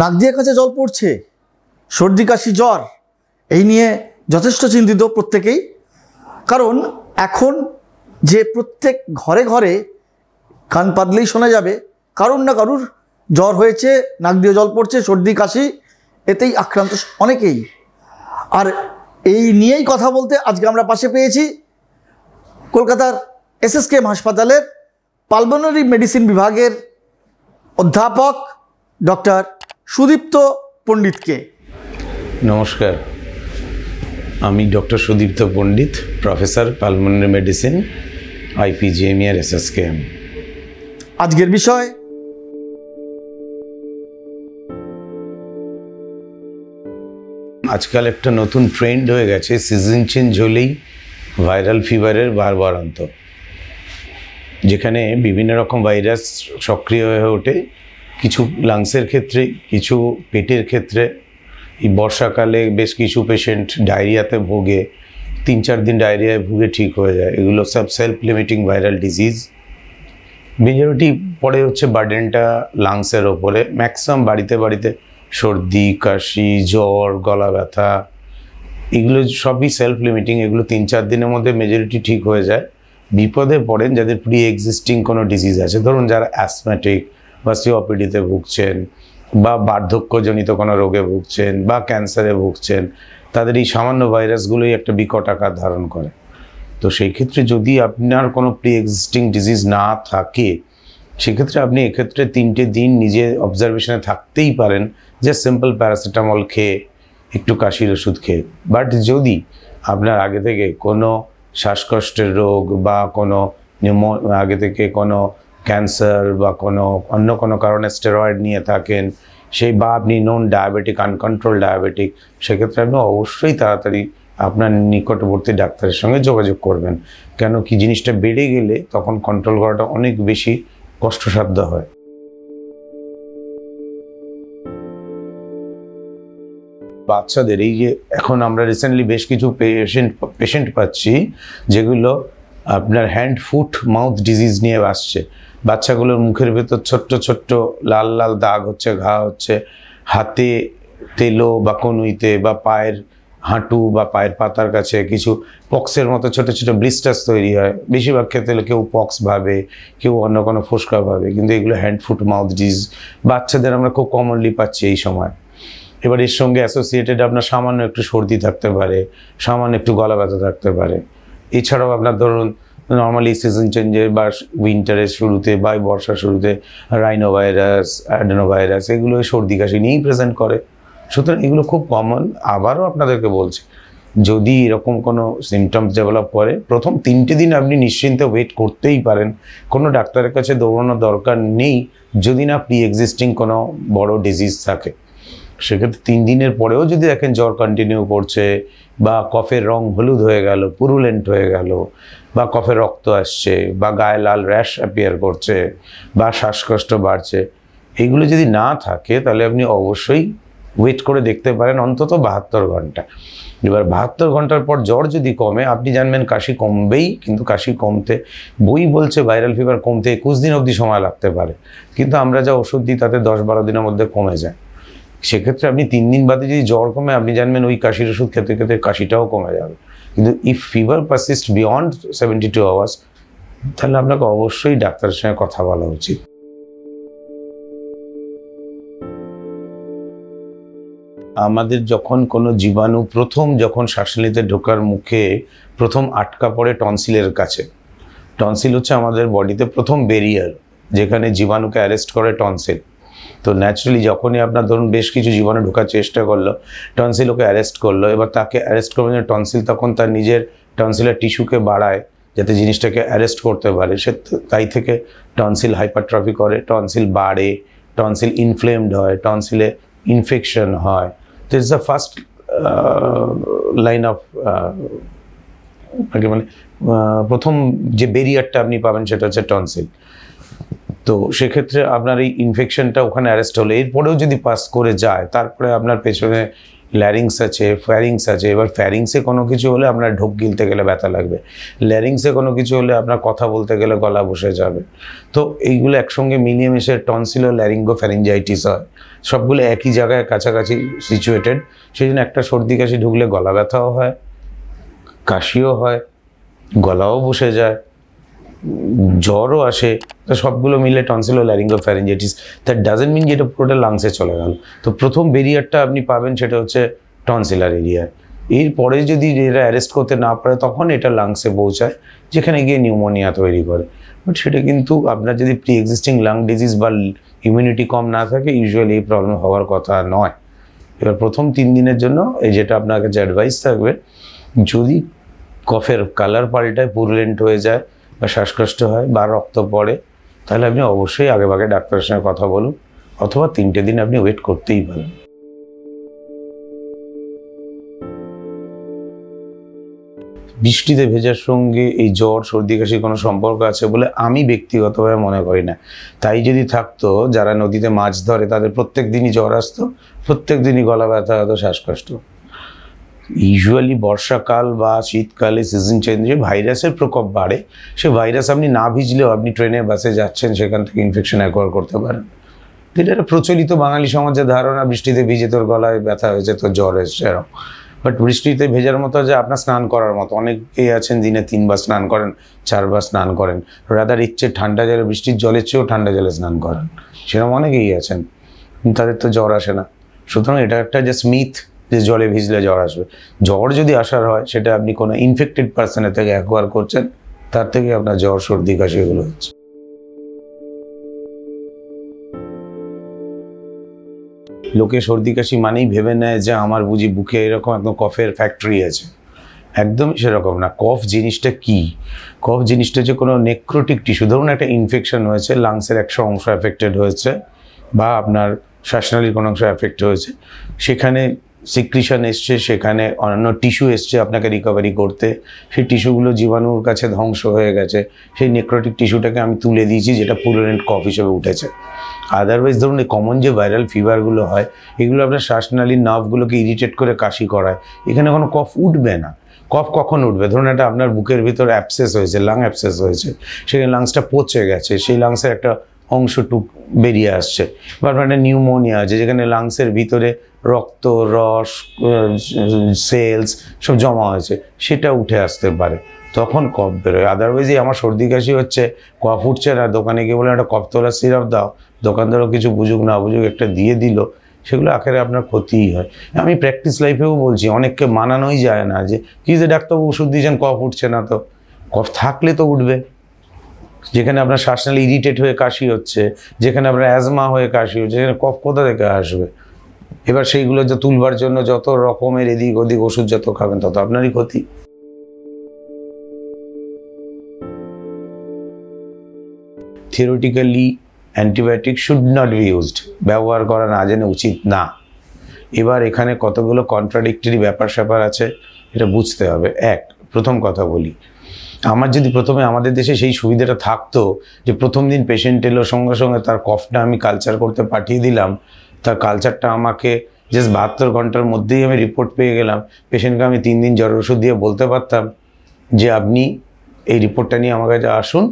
নাক দিয়ে কাছে জল পড়ছে সর্দি কাশি জ্বর এই নিয়ে যথেষ্ট চিন্তিত প্রত্যেকেই কারণ এখন যে প্রত্যেক ঘরে ঘরে কান পাতলেই শোনা যাবে কারুর না কারুর জ্বর হয়েছে নাক দিয়ে জল পড়ছে সর্দি কাশি এতেই আক্রান্ত অনেকেই আর এই নিয়েই কথা বলতে আজকে আমরা পাশে পেয়েছি কলকাতার এসএসকেএম হাসপাতালের পালবনারি মেডিসিন বিভাগের অধ্যাপক ডক্টর সুদীপ্ত পণ্ডিতকে নমস্কার আমি doctor Sudipta Pandit professor pulmonary medicine আইপিজিএমিয়ার এসএসকেএম আজকের বিষয় আজকাল একটা নতুন ট্রেন্ড হয়ে গেছে সিজন চেঞ্জ হলেই ভাইরাল ফিভারের বারবার অন্ত যেখানে বিভিন্ন রকম ভাইরাস সক্রিয় হয়ে ওঠে কিছু লাংসের ক্ষেত্রে কিছু পেটের ক্ষেত্রে এই বর্ষাকালে বেশ কিছু পেশেন্ট ডায়রিয়াতে ভোগে তিন চার দিন ডায়রিয়ায় ভুগে ঠিক হয়ে যায় এগুলো সব self limiting viral disease majority পরে হচ্ছে বার্ডেনটা লাংসের ওপরে ম্যাক্সিমাম বাড়িতে বাড়িতে সর্দি কাশি জ্বর গলা ব্যথা এগুলো সবই সেলফ লিমিটিং এগুলো তিন চার দিনের মধ্যে মেজরিটি ঠিক হয়ে যায় বিপদে পড়েন যাদের প্রি এক্সিস্টিং কোনো ডিজিজ আছে ধরুন যারা অ্যাসমেটিক বা সিওপিডিতে ভুগছেন বা বার্ধক্যজনিত কোনো রোগে ভুগছেন বা ক্যান্সারে ভুগছেন তাদের এই সামান্য ভাইরাসগুলোই একটা বিকট আকার ধারণ করে তো সেই ক্ষেত্রে যদি আপনার কোনো প্রি এক্সিস্টিং ডিজিজ না থাকে সেক্ষেত্রে আপনি এক্ষেত্রে তিনটে দিন নিজে অবজারভেশনে থাকতেই পারেন যে সিম্পল প্যারাসিটামল খেয়ে একটু কাশির ওষুধ খেয়ে বাট যদি আপনার আগে থেকে কোনো শ্বাসকষ্টের রোগ বা কোনো আগে থেকে কোনো ক্যান্সার বা কোনো অন্য কোনো কারণে স্টেরয়েড নিয়ে থাকেন সেই বা আপনি নন ডায়াবেটিক আনকন্ট্রোল ডায়াবেটিক সেক্ষেত্রে আপনি অবশ্যই তাড়াতাড়ি আপনার নিকটবর্তী ডাক্তারের সঙ্গে যোগাযোগ করবেন কেন কি জিনিসটা বেড়ে গেলে তখন কন্ট্রোল করাটা অনেক বেশি কষ্টসাধ্য হয় বাচ্চাদের এই যে এখন আমরা রিসেন্টলি বেশ কিছু পেশেন্ট পেশেন্ট পাচ্ছি যেগুলো আপনার হ্যান্ড ফুট মাউথ ডিজিজ নিয়ে আসছে বাচ্চাগুলোর মুখের ভেতর ছোট্ট ছোট্ট লাল লাল দাগ হচ্ছে ঘা হচ্ছে হাতে তেলো বা কনুইতে বা পায়ের হাঁটু বা পায়ের পাতার কাছে কিছু পক্সের মতো ছোট ছোট ব্লিস্টার্স তৈরি হয় বেশিরভাগ ক্ষেত্রে কেউ পক্স ভাবে কেউ অন্য কোনো ফুসকা ভাবে কিন্তু এগুলো হ্যান্ড ফুট মাউথ ডিজিজ বাচ্চাদের আমরা খুব কমনলি পাচ্ছি এই সময় এবার এর সঙ্গে অ্যাসোসিয়েটেড আপনার সামান্য একটু সর্দি থাকতে পারে সামান্য একটু গলা ব্যথা থাকতে পারে এছাড়াও আপনার ধরুন নর্মালি সিজন চেঞ্জের বা উইন্টারের শুরুতে বা বর্ষার শুরুতে রাইনো ভাইরাস অ্যাডেনো ভাইরাস এগুলো সর্দি কাশি নিয়েই প্রেজেন্ট করে সুতরাং এগুলো খুব কমন আবারও আপনাদেরকে বলছি যদি এরকম কোনো সিমটমস ডেভেলপ করে প্রথম তিনটে দিন আপনি নিশ্চিন্তে ওয়েট করতেই পারেন কোনো ডাক্তারের কাছে দৌড়ানোর দরকার নেই যদি না প্রি এক্সিস্টিং কোনো বড় ডিজিজ থাকে সেক্ষেত্রে তিন দিনের পরেও যদি দেখেন জ্বর কন্টিনিউ করছে বা কফের রং হলুদ হয়ে গেল পুরুলেন্ট হয়ে গেল বা কফে রক্ত আসছে বা গায়ে লাল র্যাশ অ্যাপিয়ার করছে বা শ্বাসকষ্ট বাড়ছে এইগুলো যদি না থাকে তাহলে আপনি অবশ্যই ওয়েট করে দেখতে পারেন অন্তত বাহাত্তর ঘন্টা এবার বাহাত্তর ঘন্টার পর জ্বর যদি কমে আপনি জানবেন কাশি কমবেই কিন্তু কাশি কমতে বই বলছে ভাইরাল ফিভার কমতে একুশ দিন অবধি সময় লাগতে পারে কিন্তু আমরা যা ওষুধ দিই তাতে দশ বারো দিনের মধ্যে কমে যায় সেক্ষেত্রে আপনি তিন দিন বাদে যদি জ্বর কমে আপনি জানবেন ওই কাশির ওষুধ খেতে খেতে কাশিটাও কমে যাবে কিন্তু if fever persist beyond seventy two hours তাহলে আপনাকে অবশ্যই ডাক্তারের সঙ্গে কথা বলা উচিত আমাদের যখন কোনো জীবাণু প্রথম যখন শ্বাসনীতে ঢোকার মুখে প্রথম আটকা পড়ে টনসিলের কাছে টনসিল হচ্ছে আমাদের বডিতে প্রথম ব্যারিয়ার যেখানে জীবাণুকে অ্যারেস্ট করে টনসিল তো ন্যাচারালি যখনই আপনার ধরুন বেশ কিছু জীবনে ঢোকার চেষ্টা করলো টনসিল ওকে অ্যারেস্ট করলো এবার তাকে অ্যারেস্ট করবেন টনসিল তখন তার নিজের টনসিলের টিস্যুকে বাড়ায় যাতে জিনিসটাকে অ্যারেস্ট করতে পারে সে তাই থেকে টনসিল হাইপারট্রফি করে টনসিল বাড়ে টনসিল ইনফ্লেমড হয় টনসিলে ইনফেকশন হয় তো it's the first line of কি মানে uh, প্রথম যে বেরিয়ারটা আপনি পাবেন সেটা হচ্ছে টনসিল তো সেক্ষেত্রে আপনার এই ইনফেকশনটা ওখানে অ্যারেস্ট হলে এরপরেও যদি পাস করে যায় তারপরে আপনার পেছনে ল্যারিংস আছে ফ্যারিংস আছে এবার ফ্যারিংসে কোনো কিছু হলে আপনার ঢোক গিলতে গেলে ব্যথা লাগবে ল্যারিংসে কোনো কিছু হলে আপনার কথা বলতে গেলে গলা বসে যাবে তো এইগুলো একসঙ্গে মিলিয়ে মিশে টনসিলো ল্যারিঙ্গো ফ্যারিঞ্জাইটিস হয় সবগুলো একই জায়গায় কাছাকাছি সিচুয়েটেড সেই জন্য একটা সর্দি কাশি ঢুকলে গলা ব্যথাও হয় কাশিও হয় গলাও বসে যায় জ্বরও আসে তা সবগুলো মিলে tonsillolaryngopharyngitis that doesn't mean যে এটা পুরোটা লাংসে চলে গেল তো প্রথম বেরিয়ারটা আপনি পাবেন সেটা হচ্ছে টনসিলার এরিয়ায় এরপরে যদি এরা অ্যারেস্ট করতে না পারে তখন এটা লাংসে পৌঁছায় যেখানে গিয়ে নিউমোনিয়া তৈরি করে বাট সেটা কিন্তু আপনার যদি প্রি এক্সিস্টিং লাং ডিজিজ বা ইমিউনিটি কম না থাকে ইউজুয়ালি এই প্রবলেম হওয়ার কথা নয় এবার প্রথম তিন দিনের জন্য এই যেটা আপনার কাছে অ্যাডভাইস থাকবে যদি কফের কালার পাল্টায় পুরলেন্ট হয়ে যায় বা শ্বাসকষ্ট হয় বা রক্ত পড়ে তাহলে আপনি অবশ্যই আগেভাগে ডাক্তারের সঙ্গে কথা বলুন অথবা তিনটে দিন আপনি ওয়েট করতেই পারেন বৃষ্টিতে ভেজার সঙ্গে এই জ্বর সর্দি কাশির কোনো সম্পর্ক আছে বলে আমি ব্যক্তিগতভাবে মনে করি না তাই যদি থাকতো যারা নদীতে মাছ ধরে তাদের প্রত্যেক দিনই জ্বর আসতো প্রত্যেক দিনই গলা ব্যথা হতো শ্বাসকষ্ট ইউজুয়ালি বর্ষাকাল বা শীতকালে সিজন চেঞ্জে ভাইরাসের প্রকোপ বাড়ে সে ভাইরাস আপনি না ভিজলেও আপনি ট্রেনে বাসে যাচ্ছেন সেখান থেকে ইনফেকশন অ্যাকোয়ার করতে পারেন এটা একটা প্রচলিত বাঙালি সমাজের ধারণা বৃষ্টিতে ভিজে তোর গলায় ব্যথা হয়েছে তোর জ্বর এসছে এরকম বাট বৃষ্টিতে ভেজার মতো যে আপনার স্নান করার মতো অনেকেই আছেন দিনে তিনবার স্নান করেন চারবার স্নান করেন রাদার ইচ্ছে ঠান্ডা জলে বৃষ্টির জলের চেয়েও ঠান্ডা জলে স্নান করেন সেরকম অনেকেই আছেন তাদের তো জ্বর আসে না সুতরাং এটা একটা জাস্ট মিথ যে জলে ভিজলে জ্বর আসবে জ্বর যদি আসার হয় সেটা আপনি কোনো ইনফেক্টেড পার্সনের থেকে অ্যাকোয়ার করছেন তার থেকে আপনার জ্বর সর্দি কাশি এগুলো হচ্ছে লোকে সর্দি কাশি মানেই ভেবে নেয় যে আমার বুঝি বুকে এরকম একদম কফের ফ্যাক্টরি আছে একদমই সেরকম না কফ জিনিসটা কি কফ জিনিসটা যে কোনো নেক্রোটিক টিস্যু ধরুন একটা ইনফেকশন হয়েছে লাংসের একশো অংশ অ্যাফেক্টেড হয়েছে বা আপনার শ্বাসনালীর কোনো অংশ অ্যাফেক্ট হয়েছে সেখানে সিক্রিশন এসছে সেখানে অন্যান্য টিস্যু এসছে আপনাকে রিকভারি করতে সেই টিস্যুগুলো জীবাণুর কাছে ধ্বংস হয়ে গেছে সেই নেক্রোটিক টিস্যুটাকে আমি তুলে দিয়েছি যেটা পুরোনেন্ট কফ হিসেবে উঠেছে আদারওয়াইজ ধরুন এই কমন যে ভাইরাল ফিভারগুলো হয় এগুলো আপনার শ্বাসনালীর নার্ভগুলোকে ইরিটেট করে কাশি করায় এখানে কোনো কফ উঠবে না কফ কখন উঠবে ধরুন একটা আপনার বুকের ভিতর অ্যাপসেস হয়েছে লাং অ্যাপসেস হয়েছে সেখানে লাংসটা পচে গেছে সেই লাংসের একটা অংশটুক বেরিয়ে আসছে বা একটা মানে নিউমোনিয়া আছে যেখানে লাংসের ভিতরে রক্ত রস সেলস সব জমা হয়েছে সেটা উঠে আসতে পারে তখন কফ বেরোয় আদারওয়াইজ আমার সর্দি কাশি হচ্ছে কফ উঠছে না দোকানে গিয়ে বলে একটা কফ তোলা সিরাপ দাও দোকানদারও কিছু বুঝুক না বুঝুক একটা দিয়ে দিল সেগুলো আকারে আপনার ক্ষতিই হয় আমি প্র্যাকটিস লাইফেও বলছি অনেককে মানানোই যায় না যে কী যে ডাক্তারবাবু ওষুধ দিয়েছেন কফ উঠছে না তো কফ থাকলে তো উঠবে যেখানে আপনার শ্বাসনালি ইরিটেট হয়ে কাশি হচ্ছে যেখানে আপনার অ্যাজমা হয়ে কাশি হচ্ছে যেখানে কফ কোথা থেকে আসবে এবার সেইগুলো যে তুলবার জন্য যত রকমের এদিক ওদিক ওষুধ যত খাবেন তত আপনারই ক্ষতি theoretically antibiotic should not be used ব্যবহার করা না জেনে উচিত না এবার এখানে কতগুলো কন্ট্রাডিক্টরি ব্যাপার স্যাপার আছে এটা বুঝতে হবে এক প্রথম কথা বলি আমার যদি প্রথমে আমাদের দেশে সেই সুবিধাটা থাকতো যে প্রথম দিন পেশেন্ট এলো সঙ্গে সঙ্গে তার কফটা আমি কালচার করতে পাঠিয়ে দিলাম তার কালচারটা আমাকে জাস্ট বাহাত্তর ঘন্টার মধ্যেই আমি রিপোর্ট পেয়ে গেলাম পেশেন্টকে আমি তিন দিন জ্বর ওষুধ দিয়ে বলতে পারতাম যে আপনি এই রিপোর্টটা নিয়ে আমার কাছে আসুন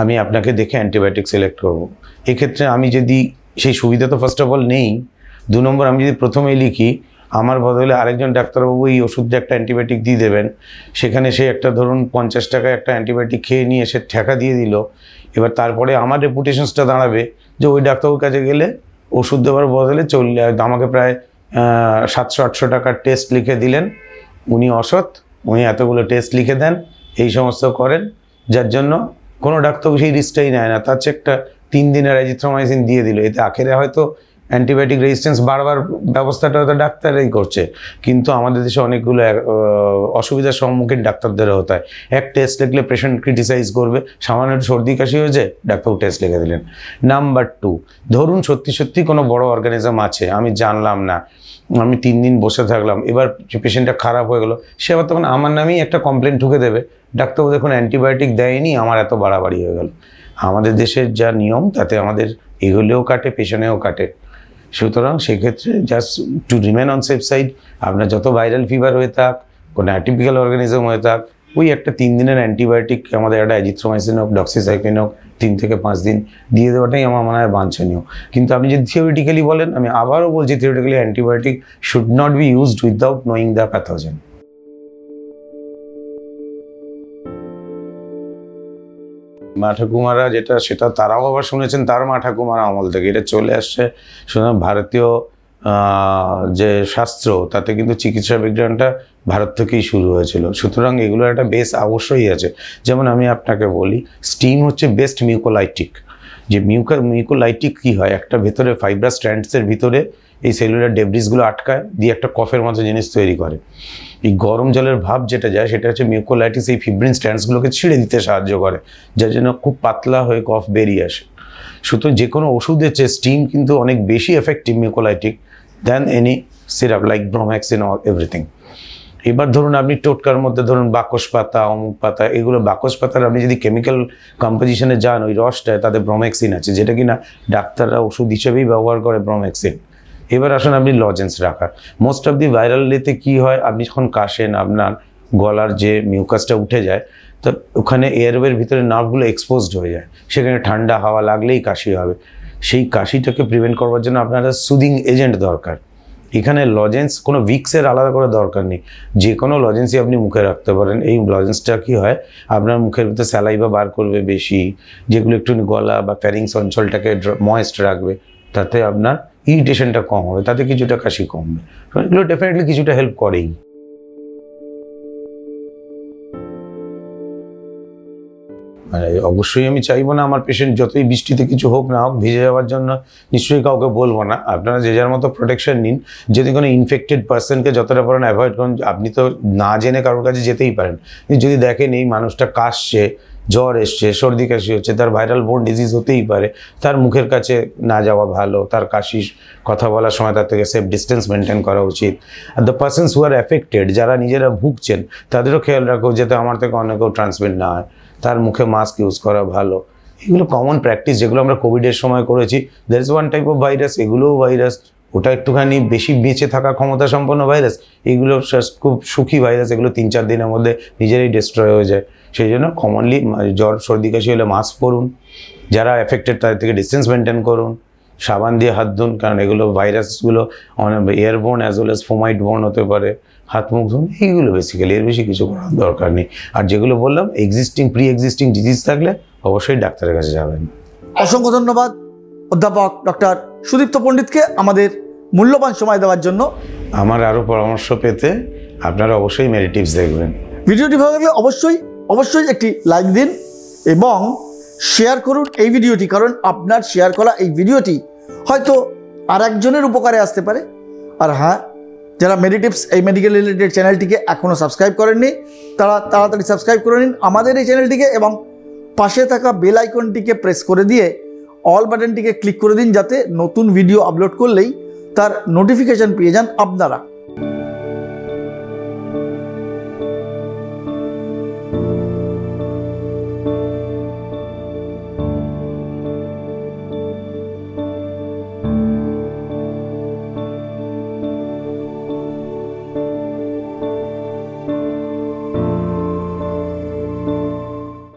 আমি আপনাকে দেখে অ্যান্টিবায়োটিক সিলেক্ট করবো এক্ষেত্রে আমি যদি সেই সুবিধা তো ফার্স্ট অফ অল নেই দু নম্বর আমি যদি প্রথমেই লিখি আমার বদলে আরেকজন ডাক্তারবাবু এই ওষুধটা একটা অ্যান্টিবায়োটিক দিয়ে দেবেন সেখানে সে একটা ধরুন পঞ্চাশ টাকায় একটা অ্যান্টিবায়োটিক খেয়ে নিয়ে সে ঠেকা দিয়ে দিল এবার তারপরে আমার রেপুটেশনসটা দাঁড়াবে যে ওই ডাক্তারবাবুর কাছে গেলে ওষুধ দেওয়ার বদলে চললে আমাকে প্রায় সাতশো আটশো টাকার টেস্ট লিখে দিলেন উনি অসৎ উনি এতগুলো টেস্ট লিখে দেন এই সমস্ত করেন যার জন্য কোনো ডাক্তারবাবু সেই রিস্কটাই নেয় না তার চেয়ে একটা তিন দিনের অ্যাজিথ্রোমাইসিন দিয়ে দিল এতে আখেরে হয়তো অ্যান্টিবায়োটিক রেজিস্ট্যান্স বারবার ব্যবস্থাটা হয়তো ডাক্তারই করছে কিন্তু আমাদের দেশে অনেকগুলো অসুবিধার সম্মুখীন ডাক্তারদেরও হতে হয় এক টেস্ট লিখলে পেশেন্ট ক্রিটিসাইজ করবে সামান্য সর্দি কাশি হয়েছে ডাক্তার টেস্ট লিখে দিলেন নাম্বার টু ধরুন সত্যি সত্যি কোনো বড় অর্গানিজম আছে আমি জানলাম না আমি তিন দিন বসে থাকলাম এবার পেশেন্টটা খারাপ হয়ে গেলো সে আবার তখন আমার নামেই একটা কমপ্লেন ঢুকে দেবে ডাক্তারবাবু দেখুন অ্যান্টিবায়োটিক দেয়নি আমার এত বাড়াবাড়ি হয়ে গেল আমাদের দেশের যা নিয়ম তাতে আমাদের এগুলোও কাটে পেছনেও কাটে সুতরাং সেক্ষেত্রে just to remain on safe side আপনার যত ভাইরাল ফিভার হয়ে থাক কোনো অ্যাটিপিক্যাল অর্গানিজম হয়ে থাক ওই একটা তিন দিনের অ্যান্টিবায়োটিক আমাদের একটা অ্যাজিথ্রোমাইসিন হোক ডক্সিসাইক্লিন হোক তিন থেকে পাঁচ দিন দিয়ে দেওয়াটাই আমার মনে হয় বাঞ্ছনীয় কিন্তু আপনি যদি থিওরিটিক্যালি বলেন আমি আবারও বলছি theoretically antibiotic should not be used without knowing the pathogen মা ঠাকুমারা যেটা সেটা তারাও আবার শুনেছেন তার মা ঠাকুমারা আমল থেকে এটা চলে আসছে সুতরাং ভারতীয় যে শাস্ত্র তাতে কিন্তু চিকিৎসা বিজ্ঞানটা ভারত থেকেই শুরু হয়েছিল সুতরাং এগুলো একটা বেস অবশ্যই আছে যেমন আমি আপনাকে বলি স্টিম হচ্ছে বেস্ট মিউকোলাইটিক যে মিউকা মিউকোলাইটিক কী হয় একটা ভেতরে ফাইব্রাস স্ট্যান্ডসের ভিতরে এই সেলুলার ডেব্রিসগুলো আটকায় দিয়ে একটা কফের মতো জিনিস তৈরি করে এই গরম জলের ভাব যেটা যায় সেটা হচ্ছে মিউকোলাইটিস এই ফিব্রিন স্ট্যান্ডসগুলোকে ছিঁড়ে দিতে সাহায্য করে যার জন্য খুব পাতলা হয়ে কফ বেরিয়ে আসে সুতরাং যে কোনো ওষুধের চেয়ে স্টিম কিন্তু অনেক বেশি effective mucolytic than any syrup like bromhexine all everything এবার ধরুন আপনি টোটকার মধ্যে ধরুন বাকস পাতা অমুক পাতা এগুলো বাকস পাতার আপনি যদি কেমিক্যাল কম্পোজিশনে যান ওই রসটায় তাতে ব্রোম্যাক্সিন আছে যেটা কিনা ডাক্তাররা ওষুধ হিসেবেই ব্যবহার করে ব্রোম্যাক্সিন এবার আসেন আপনি লজেন্স রাখার মোস্ট অফ দি ভাইরাল ডেতে কী হয় আপনি যখন কাশেন আপনার গলার যে মিউকাসটা উঠে যায় তো ওখানে এয়ারওয়ের ভিতরে নার্ভগুলো এক্সপোজড হয়ে যায় সেখানে ঠান্ডা হাওয়া লাগলেই কাশি হবে সেই কাশিটাকে প্রিভেন্ট করবার জন্য আপনারা সুদিং এজেন্ট দরকার এখানে লজেন্স কোনো উইক্সের আলাদা করে দরকার নেই যে কোনো লজেন্সই আপনি মুখে রাখতে পারেন এই লজেন্সটা কি হয় আপনার মুখের ভিতরে বা বার করবে বেশি যেগুলো একটু গলা বা প্যারিংস অঞ্চলটাকে ময়েস্ট রাখবে তাতে আপনার ইরিটেশনটা কম হবে তাতে কিছুটা কাশি কমবে এগুলো ডেফিনেটলি কিছুটা হেল্প করেই মানে অবশ্যই আমি চাইবো না আমার পেশেন্ট যতই বৃষ্টিতে কিছু হোক না হোক ভিজে যাওয়ার জন্য নিশ্চয়ই কাউকে বলবো না আপনারা যে যার মতো প্রোটেকশন নিন যদি কোনো ইনফেক্টেড পার্সনকে যতটা পারেন অ্যাভয়েড করুন আপনি তো না জেনে কারোর কাছে যেতেই পারেন যদি দেখেন এই মানুষটা কাশছে জ্বর এসছে সর্দি কাশি হচ্ছে তার ভাইরাল বোন ডিজিজ হতেই পারে তার মুখের কাছে না যাওয়া ভালো তার কাশি কথা বলার সময় তার থেকে সেফ ডিস্টেন্স মেনটেন করা উচিত আর the persons who are affected যারা নিজেরা ভুগছেন তাদেরও খেয়াল রাখো যাতে আমার থেকে অনেকেও ট্রান্সমিট না হয় তার মুখে মাস্ক ইউজ করা ভালো এগুলো কমন প্র্যাকটিস যেগুলো আমরা কোভিডের সময় করেছি there is one type of virus এগুলোও ভাইরাস ওটা একটুখানি বেশি বেঁচে থাকা ক্ষমতা সম্পন্ন ভাইরাস এইগুলো খুব সুখী ভাইরাস এগুলো তিন চার দিনের মধ্যে নিজেরাই ডিস্ট্রয় হয়ে যায় সেই জন্য কমনলি জ্বর সর্দি কাশি হলে মাস্ক পরুন যারা এফেক্টেড তাদের থেকে ডিস্টেন্স মেনটেন করুন সাবান দিয়ে হাত ধুন কারণ এগুলো ভাইরাসগুলো অনেক বোন অ্যাজ ওয়েল এস ফোমাইট বোন হতে পারে হাত মুখ ধুন এইগুলো বেসিক্যালি এর বেশি কিছু করার দরকার নেই আর যেগুলো বললাম এক্সিস্টিং প্রি এক্সিস্টিং ডিজিজ থাকলে অবশ্যই ডাক্তারের কাছে যাবেন অসংখ্য ধন্যবাদ অধ্যাপক ডক্টর সুদীপ্ত পণ্ডিতকে আমাদের মূল্যবান সময় দেওয়ার জন্য আমার আরও পরামর্শ পেতে আপনারা অবশ্যই মেরিটিভস দেখবেন ভিডিওটি ভালো লাগলে অবশ্যই অবশ্যই একটি লাইক দিন এবং শেয়ার করুন এই ভিডিওটি কারণ আপনার শেয়ার করা এই ভিডিওটি হয়তো আর একজনের উপকারে আসতে পারে আর হ্যাঁ যারা মেডিটিপস এই মেডিকেল রিলেটেড চ্যানেলটিকে এখনও সাবস্ক্রাইব করেননি তারা তাড়াতাড়ি সাবস্ক্রাইব করে নিন আমাদের এই চ্যানেলটিকে এবং পাশে থাকা বেল আইকনটিকে প্রেস করে দিয়ে অল বাটনটিকে ক্লিক করে দিন যাতে নতুন ভিডিও আপলোড করলেই তার নোটিফিকেশান পেয়ে যান আপনারা